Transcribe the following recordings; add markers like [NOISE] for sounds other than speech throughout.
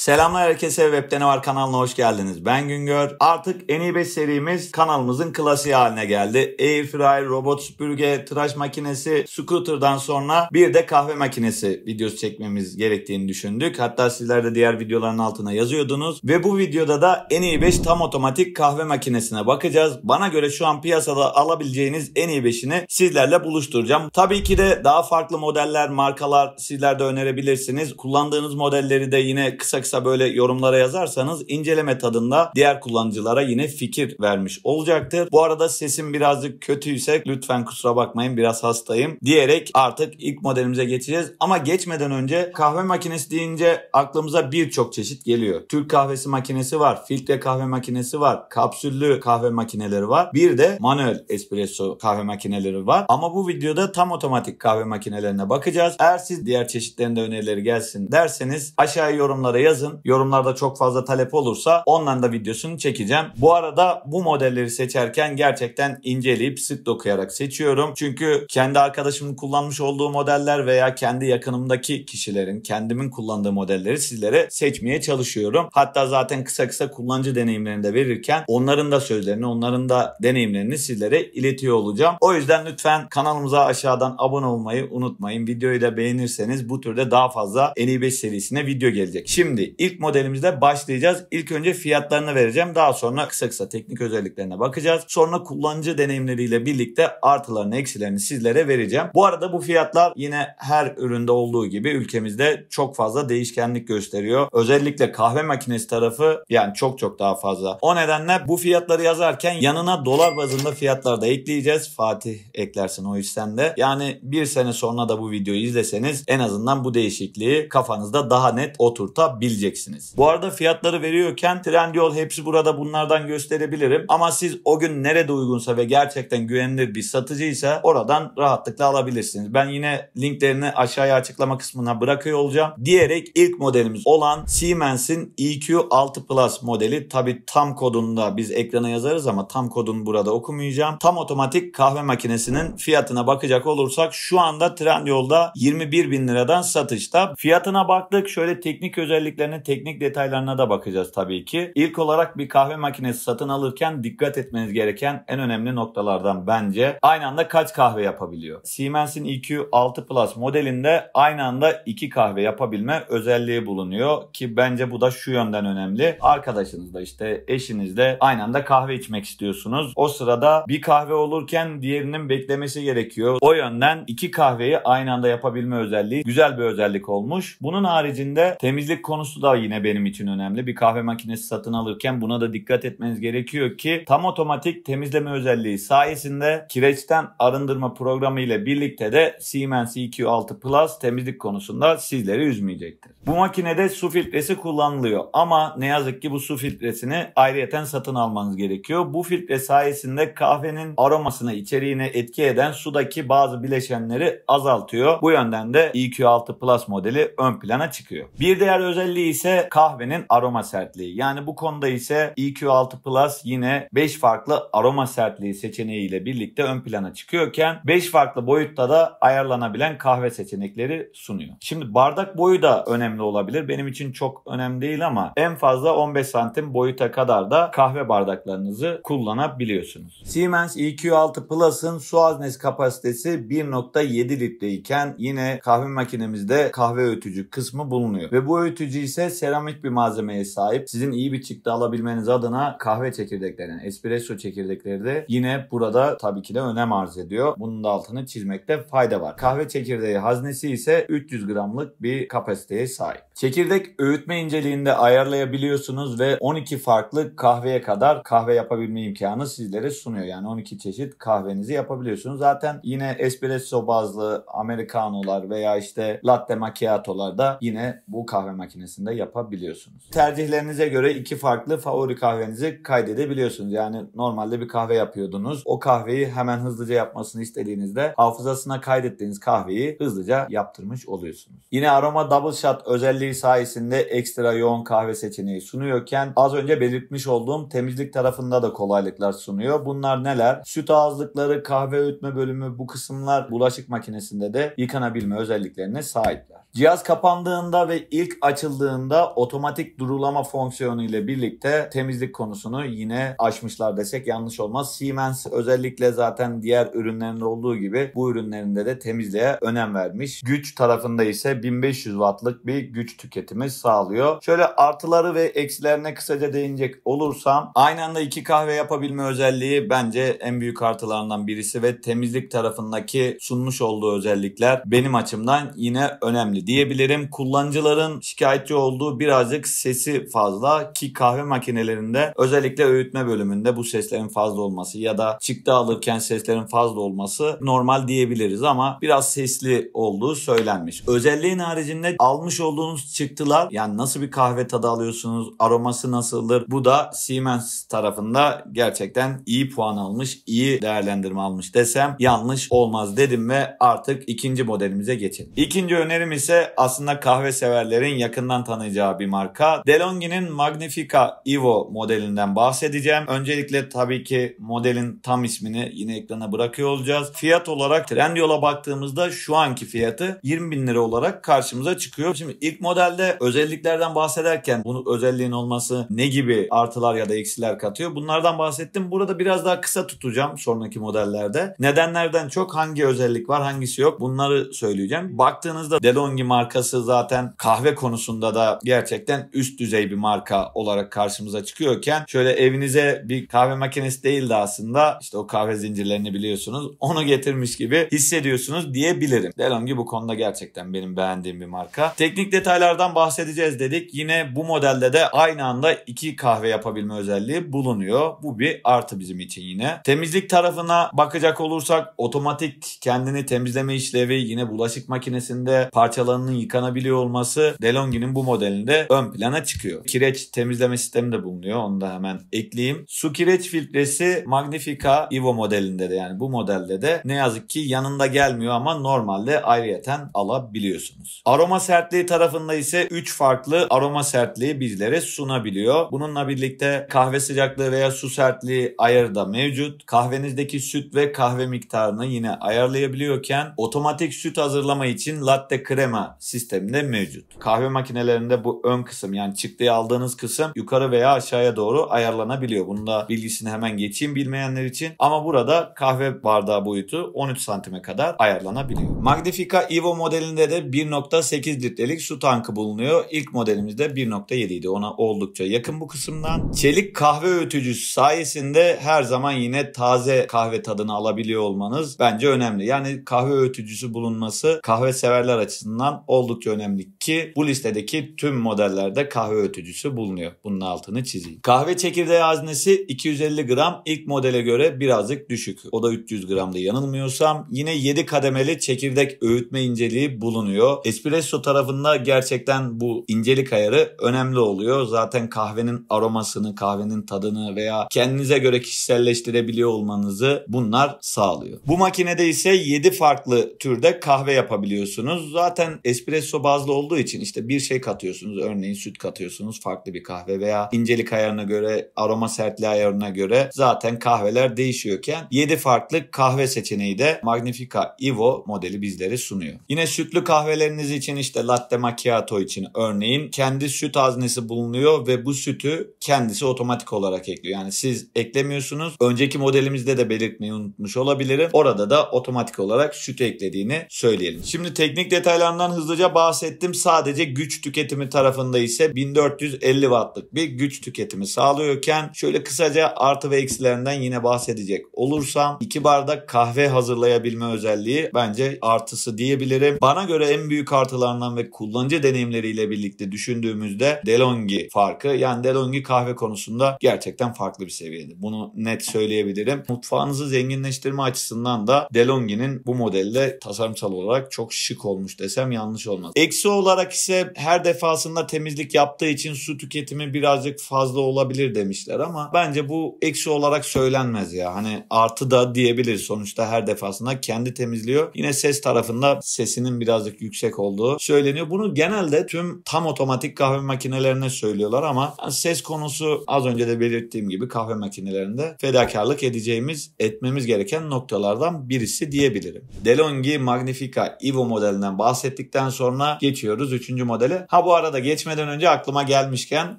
Selamlar herkese Web'de var kanalına hoş geldiniz. Ben Güngör. Artık en iyi 5 serimiz kanalımızın klasiği haline geldi. Airfryer, robot süpürge, tıraş makinesi, scooter'dan sonra bir de kahve makinesi videosu çekmemiz gerektiğini düşündük. Hatta sizler de diğer videoların altına yazıyordunuz. Ve bu videoda da en iyi 5 tam otomatik kahve makinesine bakacağız. Bana göre şu an piyasada alabileceğiniz en iyi 5'ini sizlerle buluşturacağım. Tabii ki de daha farklı modeller, markalar sizler de önerebilirsiniz. Kullandığınız modelleri de yine kısa kısa olacaksa böyle yorumlara yazarsanız inceleme tadında diğer kullanıcılara yine fikir vermiş olacaktır. Bu arada sesim birazcık kötüyse lütfen kusura bakmayın biraz hastayım diyerek artık ilk modelimize geçeceğiz. Ama geçmeden önce kahve makinesi deyince aklımıza birçok çeşit geliyor. Türk kahvesi makinesi var, filtre kahve makinesi var, kapsüllü kahve makineleri var. Bir de manuel espresso kahve makineleri var. Ama bu videoda tam otomatik kahve makinelerine bakacağız. Eğer siz diğer çeşitlerinde önerileri gelsin derseniz aşağıya yorumlara yazın yazın. Yorumlarda çok fazla talep olursa ondan da videosunu çekeceğim. Bu arada bu modelleri seçerken gerçekten inceleyip sık dokuyarak seçiyorum. Çünkü kendi arkadaşımın kullanmış olduğu modeller veya kendi yakınımdaki kişilerin, kendimin kullandığı modelleri sizlere seçmeye çalışıyorum. Hatta zaten kısa kısa kullanıcı deneyimlerini de verirken onların da sözlerini, onların da deneyimlerini sizlere iletiyor olacağım. O yüzden lütfen kanalımıza aşağıdan abone olmayı unutmayın. Videoyu da beğenirseniz bu türde daha fazla en iyi 5 serisine video gelecek. Şimdi ilk modelimizde başlayacağız. İlk önce fiyatlarını vereceğim. Daha sonra kısa kısa teknik özelliklerine bakacağız. Sonra kullanıcı deneyimleriyle birlikte artılarını eksilerini sizlere vereceğim. Bu arada bu fiyatlar yine her üründe olduğu gibi ülkemizde çok fazla değişkenlik gösteriyor. Özellikle kahve makinesi tarafı yani çok çok daha fazla. O nedenle bu fiyatları yazarken yanına dolar bazında fiyatlar da ekleyeceğiz. Fatih eklersin o yüzden de. Yani bir sene sonra da bu videoyu izleseniz en azından bu değişikliği kafanızda daha net oturtabilirsiniz çizeceksiniz. Bu arada fiyatları veriyorken Trendyol hepsi burada bunlardan gösterebilirim. Ama siz o gün nerede uygunsa ve gerçekten güvenilir bir satıcıysa oradan rahatlıkla alabilirsiniz. Ben yine linklerini aşağıya açıklama kısmına bırakıyor olacağım. Diyerek ilk modelimiz olan Siemens'in EQ6 Plus modeli. Tabi tam kodunu da biz ekrana yazarız ama tam kodunu burada okumayacağım. Tam otomatik kahve makinesinin fiyatına bakacak olursak şu anda Trendyol'da 21 bin liradan satışta. Fiyatına baktık şöyle teknik özellikler modellerinin teknik detaylarına da bakacağız tabii ki. İlk olarak bir kahve makinesi satın alırken dikkat etmeniz gereken en önemli noktalardan bence aynı anda kaç kahve yapabiliyor. Siemens'in EQ6 Plus modelinde aynı anda 2 kahve yapabilme özelliği bulunuyor ki bence bu da şu yönden önemli. Arkadaşınızla işte eşinizle aynı anda kahve içmek istiyorsunuz. O sırada bir kahve olurken diğerinin beklemesi gerekiyor. O yönden iki kahveyi aynı anda yapabilme özelliği güzel bir özellik olmuş. Bunun haricinde temizlik konusu da yine benim için önemli. Bir kahve makinesi satın alırken buna da dikkat etmeniz gerekiyor ki tam otomatik temizleme özelliği sayesinde kireçten arındırma programı ile birlikte de Siemens EQ6 Plus temizlik konusunda sizleri üzmeyecektir. Bu makinede su filtresi kullanılıyor ama ne yazık ki bu su filtresini ayrıyeten satın almanız gerekiyor. Bu filtre sayesinde kahvenin aromasına, içeriğine etki eden sudaki bazı bileşenleri azaltıyor. Bu yönden de EQ6 Plus modeli ön plana çıkıyor. Bir diğer özelliği ise kahvenin aroma sertliği. Yani bu konuda ise EQ6 Plus yine 5 farklı aroma sertliği seçeneğiyle birlikte ön plana çıkıyorken 5 farklı boyutta da ayarlanabilen kahve seçenekleri sunuyor. Şimdi bardak boyu da önemli olabilir. Benim için çok önemli değil ama en fazla 15 santim boyuta kadar da kahve bardaklarınızı kullanabiliyorsunuz. Siemens EQ6 Plus'ın su haznesi kapasitesi 1.7 litre iken yine kahve makinemizde kahve öğütücü kısmı bulunuyor. Ve bu öğütücü ise seramik bir malzemeye sahip. Sizin iyi bir çıktı alabilmeniz adına kahve çekirdekleri espresso çekirdekleri de yine burada tabii ki de önem arz ediyor. Bunun da altını çizmekte fayda var. Kahve çekirdeği haznesi ise 300 gramlık bir kapasiteye sahip. Çekirdek öğütme inceliğinde ayarlayabiliyorsunuz ve 12 farklı kahveye kadar kahve yapabilme imkanı sizlere sunuyor. Yani 12 çeşit kahvenizi yapabiliyorsunuz. Zaten yine espresso bazlı amerikanolar veya işte latte macchiato'lar da yine bu kahve makinesinde aslında yapabiliyorsunuz. Tercihlerinize göre iki farklı favori kahvenizi kaydedebiliyorsunuz. Yani normalde bir kahve yapıyordunuz. O kahveyi hemen hızlıca yapmasını istediğinizde hafızasına kaydettiğiniz kahveyi hızlıca yaptırmış oluyorsunuz. Yine aroma double shot özelliği sayesinde ekstra yoğun kahve seçeneği sunuyorken az önce belirtmiş olduğum temizlik tarafında da kolaylıklar sunuyor. Bunlar neler? Süt ağızlıkları, kahve öğütme bölümü bu kısımlar bulaşık makinesinde de yıkanabilme özelliklerine sahipler. Cihaz kapandığında ve ilk açıldığında otomatik durulama fonksiyonu ile birlikte temizlik konusunu yine aşmışlar desek yanlış olmaz. Siemens özellikle zaten diğer ürünlerinde olduğu gibi bu ürünlerinde de temizliğe önem vermiş. Güç tarafında ise 1500 wattlık bir güç tüketimi sağlıyor. Şöyle artıları ve eksilerine kısaca değinecek olursam aynı anda iki kahve yapabilme özelliği bence en büyük artılarından birisi ve temizlik tarafındaki sunmuş olduğu özellikler benim açımdan yine önemli önemli diyebilirim. Kullanıcıların şikayetçi olduğu birazcık sesi fazla ki kahve makinelerinde özellikle öğütme bölümünde bu seslerin fazla olması ya da çıktı alırken seslerin fazla olması normal diyebiliriz ama biraz sesli olduğu söylenmiş. Özelliğin haricinde almış olduğunuz çıktılar yani nasıl bir kahve tadı alıyorsunuz, aroması nasıldır? Bu da Siemens tarafında gerçekten iyi puan almış, iyi değerlendirme almış desem yanlış olmaz dedim ve artık ikinci modelimize geçelim. İkinci önerim ise ise aslında kahve severlerin yakından tanıyacağı bir marka. DeLonghi'nin Magnifica Evo modelinden bahsedeceğim. Öncelikle tabii ki modelin tam ismini yine ekrana bırakıyor olacağız. Fiyat olarak Trendyol'a baktığımızda şu anki fiyatı 20 bin lira olarak karşımıza çıkıyor. Şimdi ilk modelde özelliklerden bahsederken bunu özelliğin olması ne gibi artılar ya da eksiler katıyor bunlardan bahsettim. Burada biraz daha kısa tutacağım sonraki modellerde. Nedenlerden çok hangi özellik var hangisi yok bunları söyleyeceğim. Baktığınızda DeLonghi Rengi markası zaten kahve konusunda da gerçekten üst düzey bir marka olarak karşımıza çıkıyorken şöyle evinize bir kahve makinesi değil de aslında işte o kahve zincirlerini biliyorsunuz onu getirmiş gibi hissediyorsunuz diyebilirim. DeLonghi bu konuda gerçekten benim beğendiğim bir marka. Teknik detaylardan bahsedeceğiz dedik. Yine bu modelde de aynı anda iki kahve yapabilme özelliği bulunuyor. Bu bir artı bizim için yine. Temizlik tarafına bakacak olursak otomatik kendini temizleme işlevi yine bulaşık makinesinde parçalı alanının yıkanabiliyor olması DeLonghi'nin bu modelinde ön plana çıkıyor. Kireç temizleme sistemi de bulunuyor. Onu da hemen ekleyeyim. Su kireç filtresi Magnifica Evo modelinde de yani bu modelde de ne yazık ki yanında gelmiyor ama normalde ayrıyeten alabiliyorsunuz. Aroma sertliği tarafında ise 3 farklı aroma sertliği bizlere sunabiliyor. Bununla birlikte kahve sıcaklığı veya su sertliği ayarı da mevcut. Kahvenizdeki süt ve kahve miktarını yine ayarlayabiliyorken otomatik süt hazırlama için latte krema çıkarma sisteminde mevcut. Kahve makinelerinde bu ön kısım yani çıktıyı aldığınız kısım yukarı veya aşağıya doğru ayarlanabiliyor. Bunun da bilgisini hemen geçeyim bilmeyenler için. Ama burada kahve bardağı boyutu 13 santime kadar ayarlanabiliyor. Magnifica Evo modelinde de 1.8 litrelik su tankı bulunuyor. İlk modelimizde 1.7 idi. Ona oldukça yakın bu kısımdan. Çelik kahve öğütücüsü sayesinde her zaman yine taze kahve tadını alabiliyor olmanız bence önemli. Yani kahve öğütücüsü bulunması kahve severler açısından zaman oldukça önemli ki bu listedeki tüm modellerde kahve ötücüsü bulunuyor. Bunun altını çizeyim. Kahve çekirdeği haznesi 250 gram ilk modele göre birazcık düşük. O da 300 gramda yanılmıyorsam. Yine 7 kademeli çekirdek öğütme inceliği bulunuyor. Espresso tarafında gerçekten bu incelik ayarı önemli oluyor. Zaten kahvenin aromasını, kahvenin tadını veya kendinize göre kişiselleştirebiliyor olmanızı bunlar sağlıyor. Bu makinede ise 7 farklı türde kahve yapabiliyorsunuz. Zaten espresso bazlı olduğu için işte bir şey katıyorsunuz. Örneğin süt katıyorsunuz farklı bir kahve veya incelik ayarına göre aroma sertliği ayarına göre zaten kahveler değişiyorken 7 farklı kahve seçeneği de Magnifica Evo modeli bizlere sunuyor. Yine sütlü kahveleriniz için işte latte macchiato için örneğin kendi süt haznesi bulunuyor ve bu sütü kendisi otomatik olarak ekliyor. Yani siz eklemiyorsunuz. Önceki modelimizde de belirtmeyi unutmuş olabilirim. Orada da otomatik olarak süt eklediğini söyleyelim. Şimdi teknik detaylarından Bundan hızlıca bahsettim. Sadece güç tüketimi tarafında ise 1450 wattlık bir güç tüketimi sağlıyorken şöyle kısaca artı ve eksilerinden yine bahsedecek olursam 2 bardak kahve hazırlayabilme özelliği bence artısı diyebilirim. Bana göre en büyük artılarından ve kullanıcı deneyimleriyle birlikte düşündüğümüzde DeLonghi farkı. Yani DeLonghi kahve konusunda gerçekten farklı bir seviyede. Bunu net söyleyebilirim. Mutfağınızı zenginleştirme açısından da DeLonghi'nin bu modelle tasarımsal olarak çok şık olmuş desem söylesem yanlış olmaz. Eksi olarak ise her defasında temizlik yaptığı için su tüketimi birazcık fazla olabilir demişler ama bence bu eksi olarak söylenmez ya. Hani artı da diyebilir sonuçta her defasında kendi temizliyor. Yine ses tarafında sesinin birazcık yüksek olduğu söyleniyor. Bunu genelde tüm tam otomatik kahve makinelerine söylüyorlar ama ses konusu az önce de belirttiğim gibi kahve makinelerinde fedakarlık edeceğimiz, etmemiz gereken noktalardan birisi diyebilirim. DeLonghi Magnifica Evo modelinden bahsettik ettikten sonra geçiyoruz 3. modele. Ha bu arada geçmeden önce aklıma gelmişken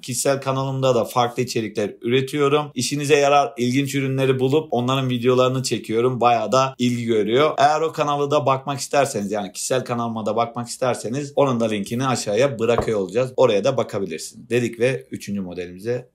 kişisel kanalımda da farklı içerikler üretiyorum. İşinize yarar ilginç ürünleri bulup onların videolarını çekiyorum. Bayağı da ilgi görüyor. Eğer o kanalı da bakmak isterseniz yani kişisel kanalıma da bakmak isterseniz onun da linkini aşağıya bırakıyor olacağız. Oraya da bakabilirsin. Dedik ve 3. modelimize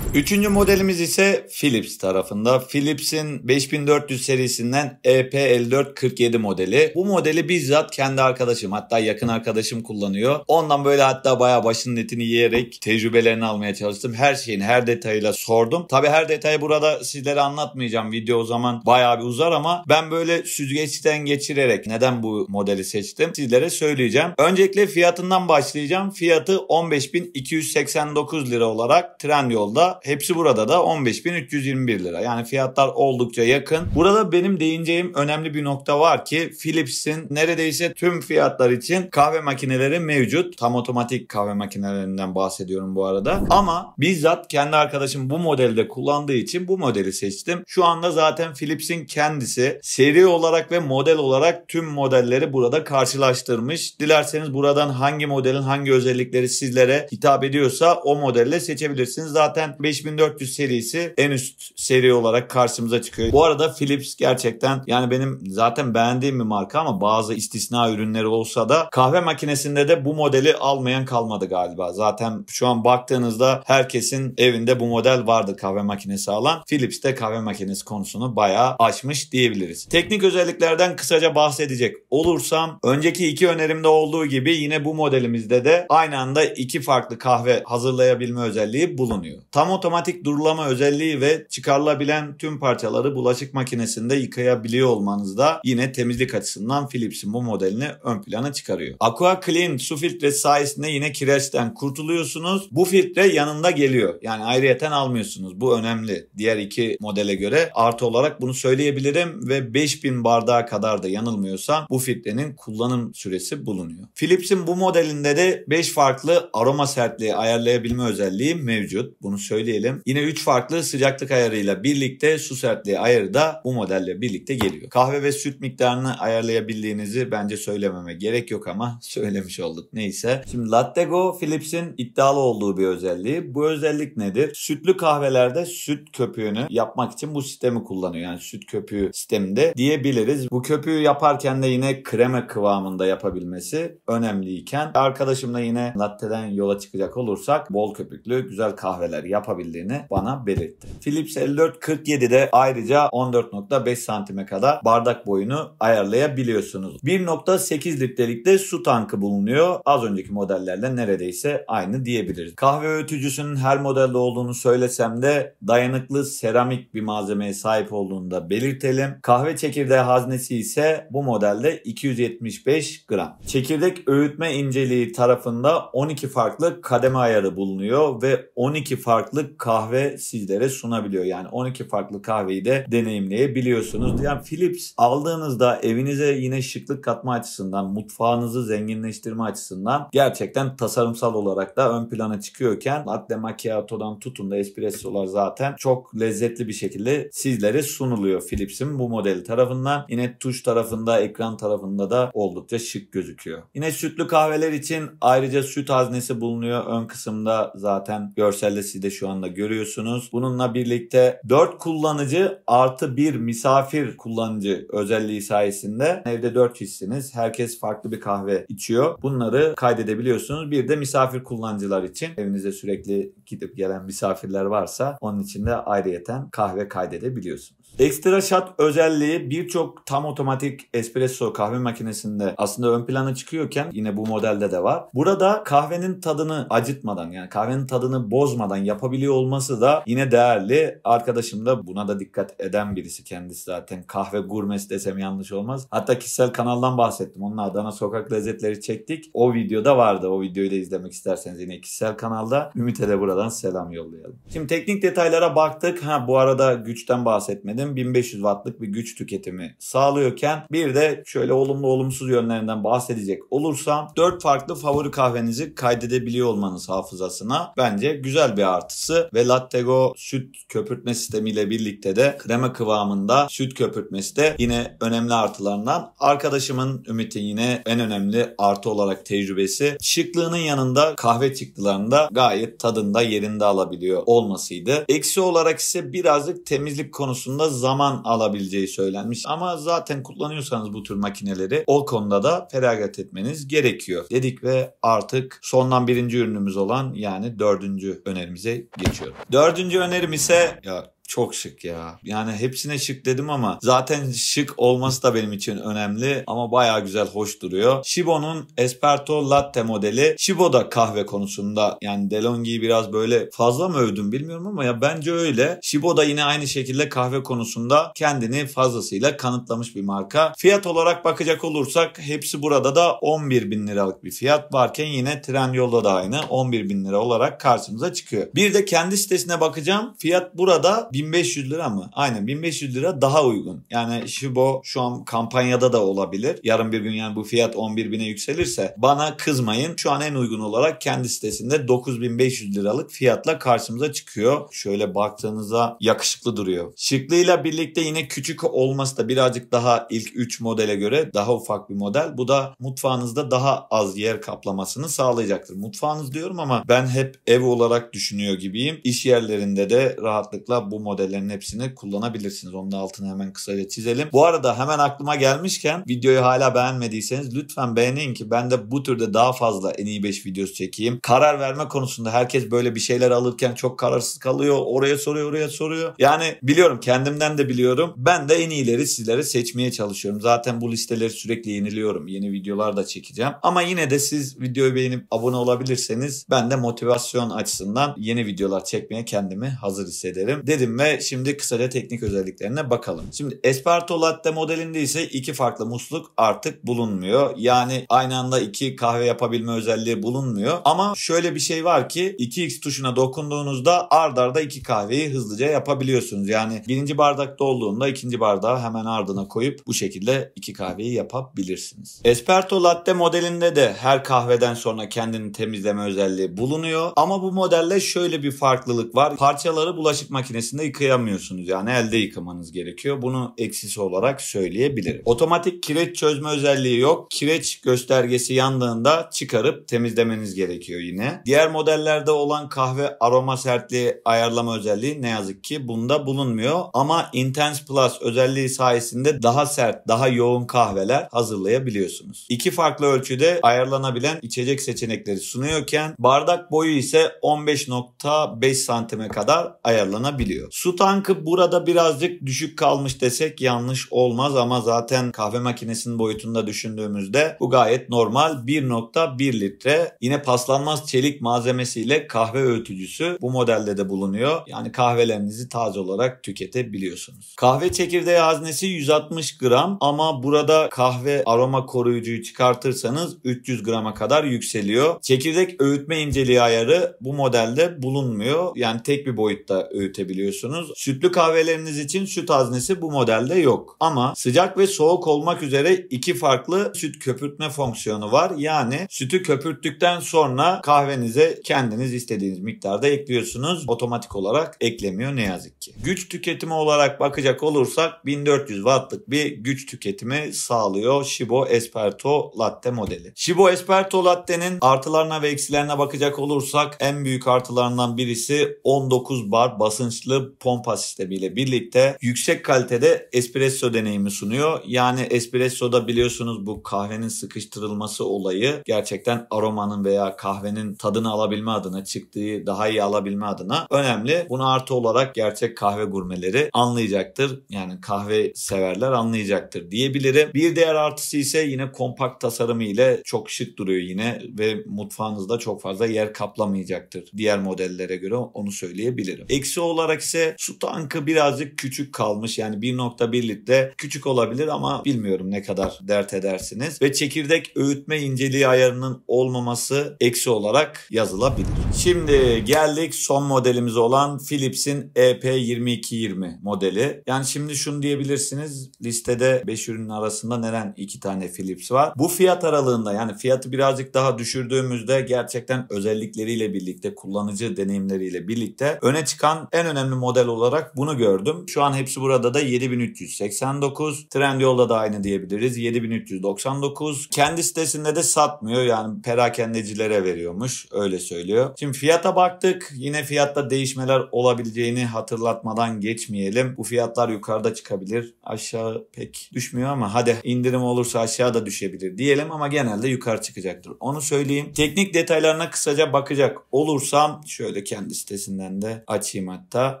Üçüncü modelimiz ise Philips tarafında. Philips'in 5400 serisinden ep 447 modeli. Bu modeli bizzat kendi arkadaşım hatta yakın arkadaşım kullanıyor. Ondan böyle hatta bayağı başının etini yiyerek tecrübelerini almaya çalıştım. Her şeyin her detayıyla sordum. Tabi her detayı burada sizlere anlatmayacağım. Video o zaman bayağı bir uzar ama ben böyle süzgeçten geçirerek neden bu modeli seçtim sizlere söyleyeceğim. Öncelikle fiyatından başlayacağım. Fiyatı 15.289 lira olarak Trendyol yolda. Hepsi burada da 15.321 lira. Yani fiyatlar oldukça yakın. Burada benim değineceğim önemli bir nokta var ki Philips'in neredeyse tüm fiyatlar için kahve makineleri mevcut. Tam otomatik kahve makinelerinden bahsediyorum bu arada. Ama bizzat kendi arkadaşım bu modelde kullandığı için bu modeli seçtim. Şu anda zaten Philips'in kendisi seri olarak ve model olarak tüm modelleri burada karşılaştırmış. Dilerseniz buradan hangi modelin hangi özellikleri sizlere hitap ediyorsa o modelle seçebilirsiniz. Zaten zaten 5400 serisi en üst seri olarak karşımıza çıkıyor. Bu arada Philips gerçekten yani benim zaten beğendiğim bir marka ama bazı istisna ürünleri olsa da kahve makinesinde de bu modeli almayan kalmadı galiba. Zaten şu an baktığınızda herkesin evinde bu model vardı kahve makinesi alan. Philips de kahve makinesi konusunu bayağı aşmış diyebiliriz. Teknik özelliklerden kısaca bahsedecek olursam önceki iki önerimde olduğu gibi yine bu modelimizde de aynı anda iki farklı kahve hazırlayabilme özelliği bulunuyor kullanıyor. Tam otomatik durulama özelliği ve çıkarılabilen tüm parçaları bulaşık makinesinde yıkayabiliyor olmanız da yine temizlik açısından Philips'in bu modelini ön plana çıkarıyor. Aqua Clean su filtresi sayesinde yine kireçten kurtuluyorsunuz. Bu filtre yanında geliyor. Yani ayrıyeten almıyorsunuz. Bu önemli. Diğer iki modele göre artı olarak bunu söyleyebilirim ve 5000 bardağa kadar da yanılmıyorsam bu filtrenin kullanım süresi bulunuyor. Philips'in bu modelinde de 5 farklı aroma sertliği ayarlayabilme özelliği mevcut. Bunu söyleyelim. Yine 3 farklı sıcaklık ayarıyla birlikte su sertliği ayarı da bu modelle birlikte geliyor. Kahve ve süt miktarını ayarlayabildiğinizi bence söylememe gerek yok ama [LAUGHS] söylemiş olduk. Neyse. Şimdi Lattego Philips'in iddialı olduğu bir özelliği. Bu özellik nedir? Sütlü kahvelerde süt köpüğünü yapmak için bu sistemi kullanıyor. Yani süt köpüğü sisteminde diyebiliriz. Bu köpüğü yaparken de yine krema kıvamında yapabilmesi önemliyken arkadaşımla yine latteden yola çıkacak olursak bol köpüklü güzel kahveler kadar yapabildiğini bana belirtti. Philips 5447'de ayrıca 14.5 santime kadar bardak boyunu ayarlayabiliyorsunuz. 1.8 litrelikte su tankı bulunuyor. Az önceki modellerle neredeyse aynı diyebiliriz. Kahve öğütücüsünün her modelde olduğunu söylesem de dayanıklı seramik bir malzemeye sahip olduğunu da belirtelim. Kahve çekirdeği haznesi ise bu modelde 275 gram. Çekirdek öğütme inceliği tarafında 12 farklı kademe ayarı bulunuyor ve 12 farklı kahve sizlere sunabiliyor. Yani 12 farklı kahveyi de deneyimleyebiliyorsunuz. Yani Philips aldığınızda evinize yine şıklık katma açısından, mutfağınızı zenginleştirme açısından gerçekten tasarımsal olarak da ön plana çıkıyorken latte macchiato'dan tutun da espressolar zaten çok lezzetli bir şekilde sizlere sunuluyor Philips'in bu modeli tarafından. Yine tuş tarafında, ekran tarafında da oldukça şık gözüküyor. Yine sütlü kahveler için ayrıca süt haznesi bulunuyor. Ön kısımda zaten görselde siz listesi de şu anda görüyorsunuz. Bununla birlikte 4 kullanıcı artı 1 misafir kullanıcı özelliği sayesinde evde 4 kişisiniz. Herkes farklı bir kahve içiyor. Bunları kaydedebiliyorsunuz. Bir de misafir kullanıcılar için evinize sürekli gidip gelen misafirler varsa onun için de ayrıyeten kahve kaydedebiliyorsunuz. Ekstra shot özelliği birçok tam otomatik espresso kahve makinesinde aslında ön plana çıkıyorken yine bu modelde de var. Burada kahvenin tadını acıtmadan yani kahvenin tadını bozmadan yapabiliyor olması da yine değerli. Arkadaşım da buna da dikkat eden birisi kendisi zaten. Kahve gurmesi desem yanlış olmaz. Hatta kişisel kanaldan bahsettim. Onun Adana Sokak Lezzetleri çektik. O videoda vardı. O videoyu da izlemek isterseniz yine kişisel kanalda. Ümit'e de buradan selam yollayalım. Şimdi teknik detaylara baktık. Ha bu arada güçten bahsetmedim dedim 1500 wattlık bir güç tüketimi sağlıyorken bir de şöyle olumlu olumsuz yönlerinden bahsedecek olursam 4 farklı favori kahvenizi kaydedebiliyor olmanız hafızasına bence güzel bir artısı ve Lattego süt köpürtme sistemiyle birlikte de krema kıvamında süt köpürtmesi de yine önemli artılarından. Arkadaşımın Ümit'in yine en önemli artı olarak tecrübesi şıklığının yanında kahve çıktılarında gayet tadında yerinde alabiliyor olmasıydı. Eksi olarak ise birazcık temizlik konusunda da zaman alabileceği söylenmiş. Ama zaten kullanıyorsanız bu tür makineleri o konuda da feragat etmeniz gerekiyor dedik ve artık sondan birinci ürünümüz olan yani dördüncü önerimize geçiyorum. Dördüncü önerim ise ya çok şık ya. Yani hepsine şık dedim ama zaten şık olması da benim için önemli ama baya güzel hoş duruyor. Shibo'nun Esperto Latte modeli. Shibo da kahve konusunda yani DeLonghi'yi biraz böyle fazla mı övdüm bilmiyorum ama ya bence öyle. Shibo da yine aynı şekilde kahve konusunda kendini fazlasıyla kanıtlamış bir marka. Fiyat olarak bakacak olursak hepsi burada da 11 bin liralık bir fiyat varken yine Trendyol'da da aynı 11 bin lira olarak karşımıza çıkıyor. Bir de kendi sitesine bakacağım. Fiyat burada 1500 lira mı? Aynen 1500 lira daha uygun. Yani Şibo şu an kampanyada da olabilir. Yarın bir gün yani bu fiyat 11 bin'e yükselirse bana kızmayın. Şu an en uygun olarak kendi sitesinde 9500 liralık fiyatla karşımıza çıkıyor. Şöyle baktığınızda yakışıklı duruyor. Şıklığıyla birlikte yine küçük olması da birazcık daha ilk 3 modele göre daha ufak bir model. Bu da mutfağınızda daha az yer kaplamasını sağlayacaktır. Mutfağınız diyorum ama ben hep ev olarak düşünüyor gibiyim. İş yerlerinde de rahatlıkla bu modellerinin hepsini kullanabilirsiniz. Onun da altını hemen kısaca çizelim. Bu arada hemen aklıma gelmişken videoyu hala beğenmediyseniz lütfen beğenin ki ben de bu türde daha fazla en iyi 5 videosu çekeyim. Karar verme konusunda herkes böyle bir şeyler alırken çok kararsız kalıyor. Oraya soruyor, oraya soruyor. Yani biliyorum kendimden de biliyorum. Ben de en iyileri sizlere seçmeye çalışıyorum. Zaten bu listeleri sürekli yeniliyorum. Yeni videolar da çekeceğim. Ama yine de siz videoyu beğenip abone olabilirseniz ben de motivasyon açısından yeni videolar çekmeye kendimi hazır hissederim. Dedim ve şimdi kısaca teknik özelliklerine bakalım. Şimdi Esparto Latte modelinde ise iki farklı musluk artık bulunmuyor. Yani aynı anda iki kahve yapabilme özelliği bulunmuyor. Ama şöyle bir şey var ki 2x tuşuna dokunduğunuzda ard arda iki kahveyi hızlıca yapabiliyorsunuz. Yani birinci bardak dolduğunda ikinci bardağı hemen ardına koyup bu şekilde iki kahveyi yapabilirsiniz. Esperto Latte modelinde de her kahveden sonra kendini temizleme özelliği bulunuyor. Ama bu modelle şöyle bir farklılık var. Parçaları bulaşık makinesinde yıkayamıyorsunuz. Yani elde yıkamanız gerekiyor. Bunu eksisi olarak söyleyebilirim. Otomatik kireç çözme özelliği yok. Kireç göstergesi yandığında çıkarıp temizlemeniz gerekiyor yine. Diğer modellerde olan kahve aroma sertliği ayarlama özelliği ne yazık ki bunda bulunmuyor. Ama Intense Plus özelliği sayesinde daha sert, daha yoğun kahveler hazırlayabiliyorsunuz. İki farklı ölçüde ayarlanabilen içecek seçenekleri sunuyorken bardak boyu ise 15.5 santime kadar ayarlanabiliyor. Su tankı burada birazcık düşük kalmış desek yanlış olmaz ama zaten kahve makinesinin boyutunda düşündüğümüzde bu gayet normal 1.1 litre. Yine paslanmaz çelik malzemesiyle kahve öğütücüsü bu modelde de bulunuyor. Yani kahvelerinizi taze olarak tüketebiliyorsunuz. Kahve çekirdeği haznesi 160 gram ama burada kahve aroma koruyucuyu çıkartırsanız 300 grama kadar yükseliyor. Çekirdek öğütme inceliği ayarı bu modelde bulunmuyor. Yani tek bir boyutta öğütebiliyorsunuz alıyorsunuz. Sütlü kahveleriniz için süt haznesi bu modelde yok. Ama sıcak ve soğuk olmak üzere iki farklı süt köpürtme fonksiyonu var. Yani sütü köpürttükten sonra kahvenize kendiniz istediğiniz miktarda ekliyorsunuz. Otomatik olarak eklemiyor ne yazık ki. Güç tüketimi olarak bakacak olursak 1400 wattlık bir güç tüketimi sağlıyor Shibo Esperto Latte modeli. Shibo Esperto Latte'nin artılarına ve eksilerine bakacak olursak en büyük artılarından birisi 19 bar basınçlı pompa sistemiyle birlikte yüksek kalitede espresso deneyimi sunuyor. Yani espressoda biliyorsunuz bu kahvenin sıkıştırılması olayı gerçekten aromanın veya kahvenin tadını alabilme adına çıktığı daha iyi alabilme adına önemli. Bunu artı olarak gerçek kahve gurmeleri anlayacaktır. Yani kahve severler anlayacaktır diyebilirim. Bir diğer artısı ise yine kompakt tasarımı ile çok şık duruyor yine ve mutfağınızda çok fazla yer kaplamayacaktır. Diğer modellere göre onu söyleyebilirim. Eksi olarak ise ise su tankı birazcık küçük kalmış. Yani 1.1 litre küçük olabilir ama bilmiyorum ne kadar dert edersiniz. Ve çekirdek öğütme inceliği ayarının olmaması eksi olarak yazılabilir. Şimdi geldik son modelimiz olan Philips'in EP2220 modeli. Yani şimdi şunu diyebilirsiniz. Listede 5 ürünün arasında neden 2 tane Philips var? Bu fiyat aralığında yani fiyatı birazcık daha düşürdüğümüzde gerçekten özellikleriyle birlikte kullanıcı deneyimleriyle birlikte öne çıkan en önemli model olarak bunu gördüm. Şu an hepsi burada da 7389. Trendyol'da da aynı diyebiliriz. 7399. Kendi sitesinde de satmıyor. Yani perakendecilere veriyormuş. Öyle söylüyor. Şimdi fiyata baktık. Yine fiyatta değişmeler olabileceğini hatırlatmadan geçmeyelim. Bu fiyatlar yukarıda çıkabilir. Aşağı pek düşmüyor ama hadi indirim olursa aşağı da düşebilir diyelim ama genelde yukarı çıkacaktır. Onu söyleyeyim. Teknik detaylarına kısaca bakacak olursam şöyle kendi sitesinden de açayım hatta.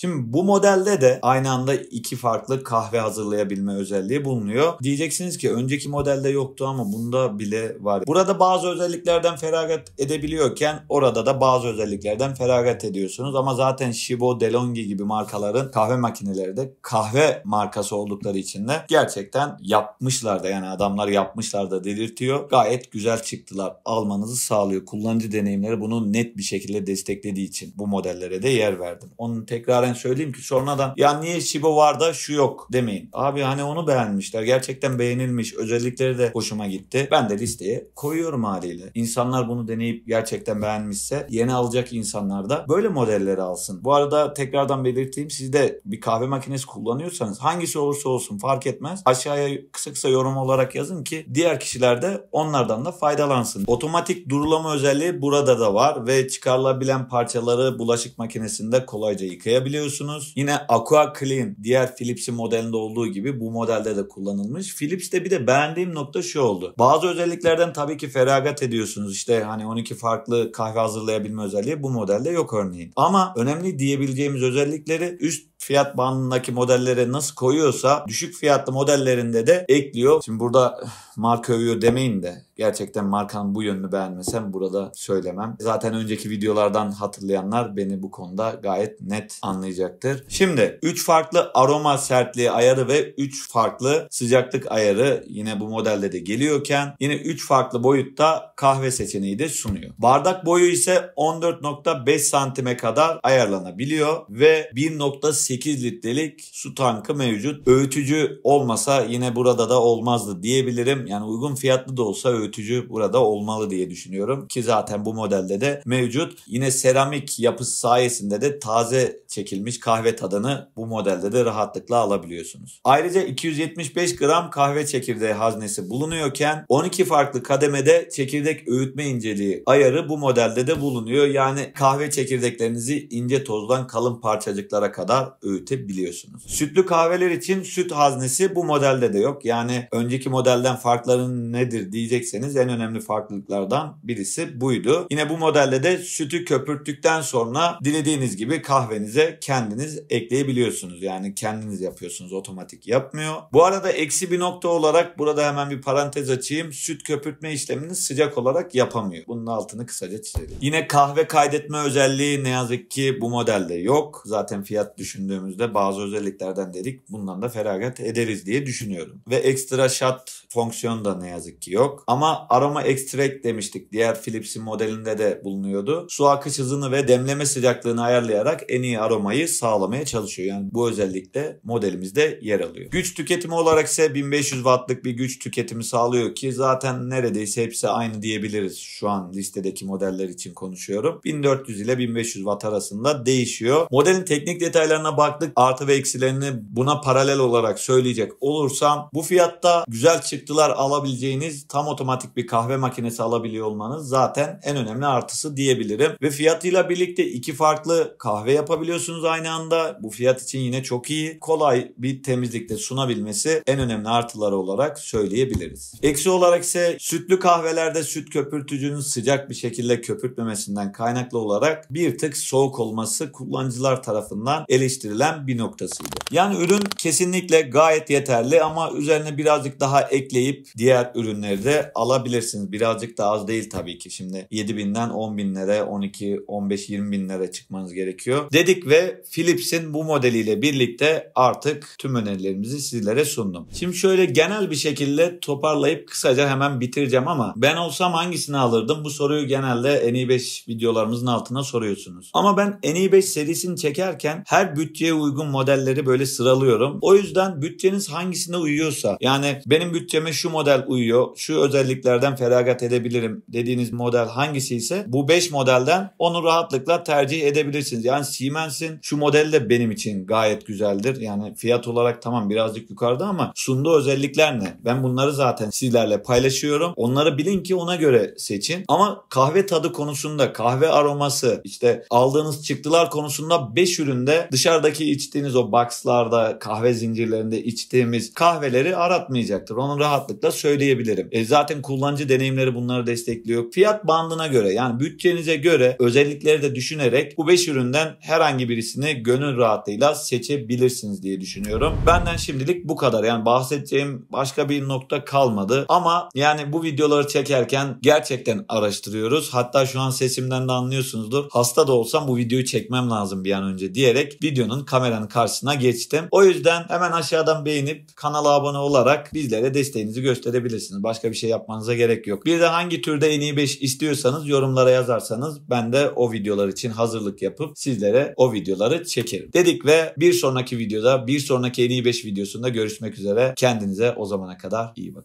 Şimdi Şimdi bu modelde de aynı anda iki farklı kahve hazırlayabilme özelliği bulunuyor. Diyeceksiniz ki önceki modelde yoktu ama bunda bile var. Burada bazı özelliklerden feragat edebiliyorken orada da bazı özelliklerden feragat ediyorsunuz. Ama zaten Shibo, DeLonghi gibi markaların kahve makineleri de kahve markası oldukları için de gerçekten yapmışlar da yani adamlar yapmışlar da delirtiyor. Gayet güzel çıktılar. Almanızı sağlıyor. Kullanıcı deneyimleri bunu net bir şekilde desteklediği için bu modellere de yer verdim. Onun tekraren söyleyeyim ki sonradan ya niye Shibo var da şu yok demeyin. Abi hani onu beğenmişler. Gerçekten beğenilmiş. Özellikleri de hoşuma gitti. Ben de listeye koyuyorum haliyle. İnsanlar bunu deneyip gerçekten beğenmişse yeni alacak insanlar da böyle modelleri alsın. Bu arada tekrardan belirteyim. Siz de bir kahve makinesi kullanıyorsanız hangisi olursa olsun fark etmez. Aşağıya kısa kısa yorum olarak yazın ki diğer kişiler de onlardan da faydalansın. Otomatik durulama özelliği burada da var ve çıkarılabilen parçaları bulaşık makinesinde kolayca yıkayabiliyorsunuz alıyorsunuz. Yine Aqua Clean diğer Philips'in modelinde olduğu gibi bu modelde de kullanılmış. Philips'te bir de beğendiğim nokta şu oldu. Bazı özelliklerden tabii ki feragat ediyorsunuz. İşte hani 12 farklı kahve hazırlayabilme özelliği bu modelde yok örneğin. Ama önemli diyebileceğimiz özellikleri üst fiyat bandındaki modellere nasıl koyuyorsa düşük fiyatlı modellerinde de ekliyor. Şimdi burada marka övüyor demeyin de gerçekten markanın bu yönünü beğenmesem burada söylemem. Zaten önceki videolardan hatırlayanlar beni bu konuda gayet net anlayacaktır. Şimdi 3 farklı aroma sertliği ayarı ve 3 farklı sıcaklık ayarı yine bu modelde de geliyorken yine 3 farklı boyutta kahve seçeneği de sunuyor. Bardak boyu ise 14.5 santime kadar ayarlanabiliyor ve 1.8 litrelik su tankı mevcut. Öğütücü olmasa yine burada da olmazdı diyebilirim. Yani uygun fiyatlı da olsa öğütücü burada olmalı diye düşünüyorum ki zaten bu modelde de mevcut. Yine seramik yapısı sayesinde de taze çekilmiş kahve tadını bu modelde de rahatlıkla alabiliyorsunuz. Ayrıca 275 gram kahve çekirdeği haznesi bulunuyorken 12 farklı kademede çekirdek öğütme inceliği ayarı bu modelde de bulunuyor. Yani kahve çekirdeklerinizi ince tozdan kalın parçacıklara kadar öğütebiliyorsunuz. Sütlü kahveler için süt haznesi bu modelde de yok. Yani önceki modelden farklı farkların nedir diyecekseniz en önemli farklılıklardan birisi buydu. Yine bu modelde de sütü köpürttükten sonra dilediğiniz gibi kahvenize kendiniz ekleyebiliyorsunuz. Yani kendiniz yapıyorsunuz otomatik yapmıyor. Bu arada eksi bir nokta olarak burada hemen bir parantez açayım. Süt köpürtme işlemini sıcak olarak yapamıyor. Bunun altını kısaca çizelim. Yine kahve kaydetme özelliği ne yazık ki bu modelde yok. Zaten fiyat düşündüğümüzde bazı özelliklerden dedik. Bundan da feragat ederiz diye düşünüyorum. Ve ekstra shot fonksiyonu fonksiyon da ne yazık ki yok. Ama aroma extract demiştik. Diğer Philips'in modelinde de bulunuyordu. Su akış hızını ve demleme sıcaklığını ayarlayarak en iyi aromayı sağlamaya çalışıyor. Yani bu özellikle modelimizde yer alıyor. Güç tüketimi olarak ise 1500 wattlık bir güç tüketimi sağlıyor ki zaten neredeyse hepsi aynı diyebiliriz. Şu an listedeki modeller için konuşuyorum. 1400 ile 1500 watt arasında değişiyor. Modelin teknik detaylarına baktık. Artı ve eksilerini buna paralel olarak söyleyecek olursam bu fiyatta güzel çıktılar kadar alabileceğiniz tam otomatik bir kahve makinesi alabiliyor olmanız zaten en önemli artısı diyebilirim. Ve fiyatıyla birlikte iki farklı kahve yapabiliyorsunuz aynı anda. Bu fiyat için yine çok iyi. Kolay bir temizlikte sunabilmesi en önemli artıları olarak söyleyebiliriz. Eksi olarak ise sütlü kahvelerde süt köpürtücünün sıcak bir şekilde köpürtmemesinden kaynaklı olarak bir tık soğuk olması kullanıcılar tarafından eleştirilen bir noktasıydı. Yani ürün kesinlikle gayet yeterli ama üzerine birazcık daha ekleyip ekleyip diğer ürünleri de alabilirsiniz. Birazcık da az değil tabii ki. Şimdi 7000'den binlere, 12, 15, 20 binlere çıkmanız gerekiyor. Dedik ve Philips'in bu modeliyle birlikte artık tüm önerilerimizi sizlere sundum. Şimdi şöyle genel bir şekilde toparlayıp kısaca hemen bitireceğim ama ben olsam hangisini alırdım? Bu soruyu genelde en 5 e videolarımızın altına soruyorsunuz. Ama ben en 5 e serisini çekerken her bütçeye uygun modelleri böyle sıralıyorum. O yüzden bütçeniz hangisine uyuyorsa yani benim bütçeme şu model uyuyor, şu özelliklerden feragat edebilirim dediğiniz model hangisi ise bu 5 modelden onu rahatlıkla tercih edebilirsiniz. Yani Siemens'in şu model de benim için gayet güzeldir. Yani fiyat olarak tamam birazcık yukarıda ama sunduğu özellikler ne? Ben bunları zaten sizlerle paylaşıyorum. Onları bilin ki ona göre seçin. Ama kahve tadı konusunda kahve aroması işte aldığınız çıktılar konusunda 5 üründe dışarıdaki içtiğiniz o boxlarda kahve zincirlerinde içtiğimiz kahveleri aratmayacaktır. Onu rahatlıkla rahatlıkla söyleyebilirim. E zaten kullanıcı deneyimleri bunları destekliyor. Fiyat bandına göre yani bütçenize göre özellikleri de düşünerek bu 5 üründen herhangi birisini gönül rahatlığıyla seçebilirsiniz diye düşünüyorum. Benden şimdilik bu kadar. Yani bahsedeceğim başka bir nokta kalmadı. Ama yani bu videoları çekerken gerçekten araştırıyoruz. Hatta şu an sesimden de anlıyorsunuzdur. Hasta da olsam bu videoyu çekmem lazım bir an önce diyerek videonun kameranın karşısına geçtim. O yüzden hemen aşağıdan beğenip kanala abone olarak bizlere desteğinizi gösterin gösterebilirsiniz. Başka bir şey yapmanıza gerek yok. Bir de hangi türde en iyi 5 istiyorsanız yorumlara yazarsanız ben de o videolar için hazırlık yapıp sizlere o videoları çekerim. Dedik ve bir sonraki videoda bir sonraki en iyi 5 videosunda görüşmek üzere. Kendinize o zamana kadar iyi bakın.